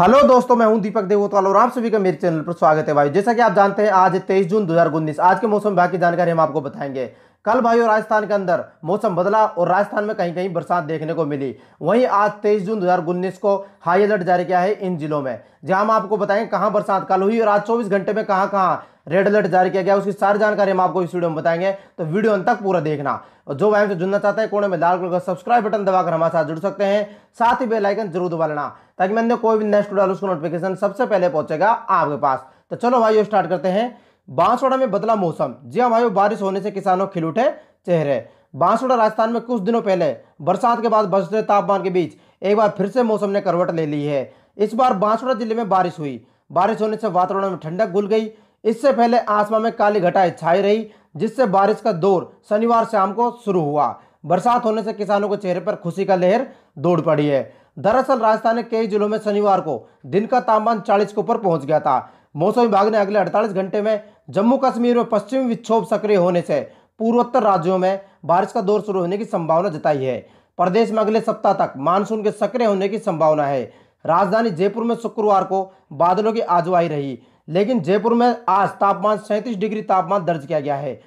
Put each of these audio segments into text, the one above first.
hello दोस्तों मैं हूं दीपक देवोतवाल और आप सभी का मेरे चैनल पर स्वागत है भाई जैसा कि आप जानते हैं आज 23 जून दो आज के मौसम विभाग की जानकारी हम आपको बताएंगे कल भाइयों राजस्थान के अंदर मौसम बदला और राजस्थान में कहीं कहीं बरसात देखने को मिली वहीं आज तेईस जून दो को हाई अलर्ट जारी किया है इन जिलों में जहां हम आपको बताएं कहां बरसात कल हुई और आज चौबीस घंटे में कहां कहां रेड अलर्ट जारी किया गया उसकी सारी जानकारी हम आपको इस वीडियो में बताएंगे तो वीडियो अंत तक पूरा देखना और जो भाई हमसे जुड़ना चाहते हैं कोने में लाल कलर का सब्सक्राइब बटन दबाकर हमारे साथ जुड़ सकते हैं साथ ही बेलाइकन जरूर दबा लेना ताकि मैंने कोई भी नेक्स्ट वीडियो उसको नोटिफिकेशन सबसे पहले पहुंचेगा आपके पास तो चलो भाई स्टार्ट करते हैं बांसवाड़ा में बदला मौसम जी हाँ भाई बारिश होने से किसानों खिल उठे चेहरे बांसवाड़ा राजस्थान में कुछ दिनों पहले बरसात के बाद बजते तापमान के बीच एक बार फिर से मौसम ने करवट ले ली है इस बार बांसवाड़ा जिले में बारिश हुई बारिश होने से वातावरण में ठंडक घुल गई इससे पहले आसमान में काली घटाएं छाई रही जिससे बारिश का दौर शनिवार शाम को शुरू हुआ बरसात होने से किसानों के चेहरे पर खुशी का लहर दौड़ पड़ी है दरअसल राजस्थान के कई जिलों में शनिवार को दिन का तापमान 40 के ऊपर पहुंच गया था मौसम विभाग ने अगले 48 घंटे में जम्मू कश्मीर में पश्चिमी विक्षोभ सक्रिय होने से पूर्वोत्तर राज्यों में बारिश का दौर शुरू होने की संभावना जताई है प्रदेश में अगले सप्ताह तक मानसून के सक्रिय होने की संभावना है राजधानी जयपुर में शुक्रवार को बादलों की आजवाई रही लेकिन जयपुर में आज तापमान सैंतीस डिग्री तापमान दर्ज किया गया है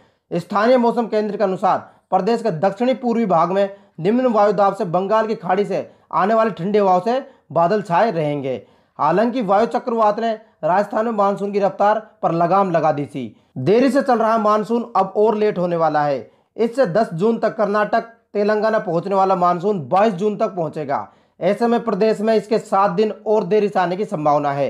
स्थानीय मौसम केंद्र के अनुसार प्रदेश के दक्षिणी पूर्वी भाग में निम्न वायुदाब से बंगाल की खाड़ी से आने वाले ठंडे हवाओं से बादल छाए रहेंगे हालांकि वायु चक्रवात ने राजस्थान में मानसून की रफ्तार पर लगाम लगा दी थी देरी से चल रहा मानसून अब और लेट होने वाला है इससे 10 जून तक कर्नाटक तेलंगाना पहुंचने वाला मानसून 22 जून तक पहुंचेगा ऐसे में प्रदेश में इसके सात दिन और देरी से आने की संभावना है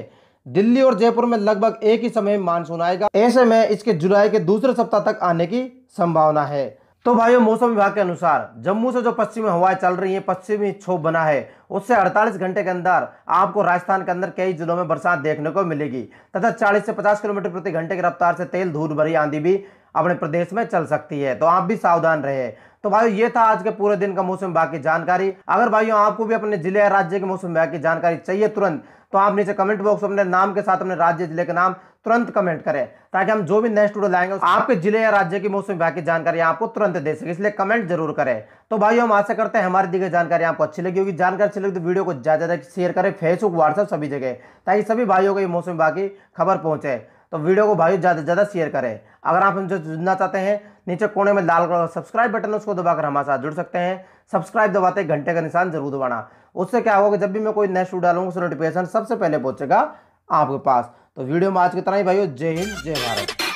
दिल्ली और जयपुर में लगभग एक ही समय मानसून आएगा ऐसे में इसके जुलाई के दूसरे सप्ताह तक आने की संभावना है तो भाइयों मौसम विभाग के अनुसार जम्मू से जो पश्चिमी हवाएं चल रही हैं पश्चिमी क्षोभ बना है उससे 48 घंटे के अंदर आपको राजस्थान के अंदर कई जिलों में बरसात देखने को मिलेगी तथा 40 से 50 किलोमीटर प्रति घंटे की रफ्तार से तेल धूल भरी आंधी भी अपने प्रदेश में चल सकती है तो आप भी सावधान रहे तो भाई ये था आज के पूरे दिन का मौसम विभाग की जानकारी अगर भाइयों आपको भी अपने जिले या राज्य के मौसम विभाग की जानकारी चाहिए तुरंत तो आप नीचे कमेंट बॉक्स में अपने नाम के साथ अपने राज्य जिले के नाम तुरंत कमेंट करें ताकि हम जो भी नेक्स्ट वीडियो लाएंगे आपके जिले या राज्य की मौसम विभाग की जानकारी आपको तुरंत दे सके इसलिए कमेंट जरूर करें तो भाई हम आशा करते हैं हमारी दी गई जानकारी आपको अच्छी लगी होगी जानकारी अच्छी लगी तो वीडियो को ज़्यादा ज़्यादा शेयर करें फेसबुक व्हाट्सअप सभी जगह ताकि सभी भाइयों को ये मौसम विभाग की खबर पहुंचे तो वीडियो को भाई ज़्यादा से ज़्यादा शेयर करें अगर आप हमसे जुड़ना चाहते हैं नीचे कोने में लाल कलर सब्सक्राइब बटन उसको दबाकर हमारे साथ जुड़ सकते हैं सब्सक्राइब दबाते घंटे का निशान जरूर दबाना उससे क्या होगा जब भी मैं कोई नेक्स्ट वीडियो डालूंगा उसका नोटिफिकेशन सबसे पहले पहुंचेगा आपके पास तो वीडियो में आज कितना ही भाइयों जय हिंद जय भारत